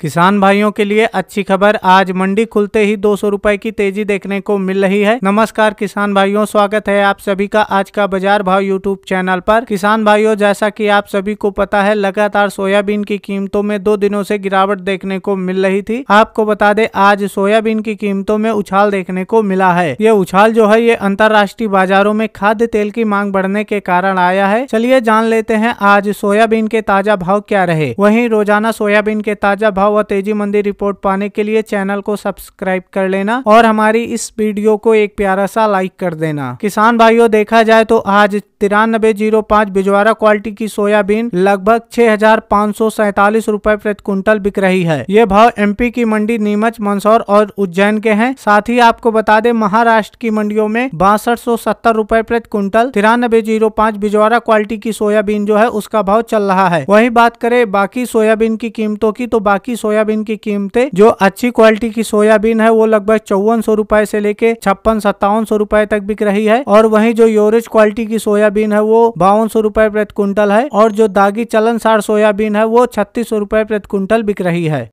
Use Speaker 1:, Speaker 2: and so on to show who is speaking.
Speaker 1: किसान भाइयों के लिए अच्छी खबर आज मंडी खुलते ही दो सौ की तेजी देखने को मिल रही है नमस्कार किसान भाइयों स्वागत है आप सभी का आज का बाजार भाव यूट्यूब चैनल पर किसान भाइयों जैसा कि आप सभी को पता है लगातार सोयाबीन की कीमतों में दो दिनों से गिरावट देखने को मिल रही थी आपको बता दे आज सोयाबीन की कीमतों में उछाल देखने को मिला है ये उछाल जो है ये अंतर्राष्ट्रीय बाजारों में खाद्य तेल की मांग बढ़ने के कारण आया है चलिए जान लेते हैं आज सोयाबीन के ताजा भाव क्या रहे वही रोजाना सोयाबीन के ताजा भाव प्रभाव व तेजी मंदी रिपोर्ट पाने के लिए चैनल को सब्सक्राइब कर लेना और हमारी इस वीडियो को एक प्यारा सा लाइक कर देना किसान भाइयों देखा जाए तो आज तिरानबे जीरो पाँच बिजवारा क्वालिटी की सोयाबीन लगभग छह हजार पाँच सौ सैतालीस रूपए प्रति क्विंटल बिक रही है ये भाव एमपी की मंडी नीमच मंदसौर और उज्जैन के हैं साथ ही आपको बता दें महाराष्ट्र की मंडियों में बासठ सौ सत्तर रूपए प्रति क्विंटल तिरानबे जीरो पाँच बिजवारा क्वालिटी की सोयाबीन जो है उसका भाव चल रहा है वही बात करें बाकी सोयाबीन की कीमतों की तो बाकी ही सोयाबीन की कीमतें जो अच्छी क्वालिटी की सोयाबीन है वो लगभग चौवन सौ रूपए से लेके छप्पन सत्तावन सौ रूपए तक बिक रही है और वही जो योरेज क्वालिटी की सोयाबीन है वो बावन सौ रूपए प्रति क्विंटल है और जो दागी चलनसार सोयाबीन है वो छत्तीस सौ रूपए प्रति क्विंटल बिक रही है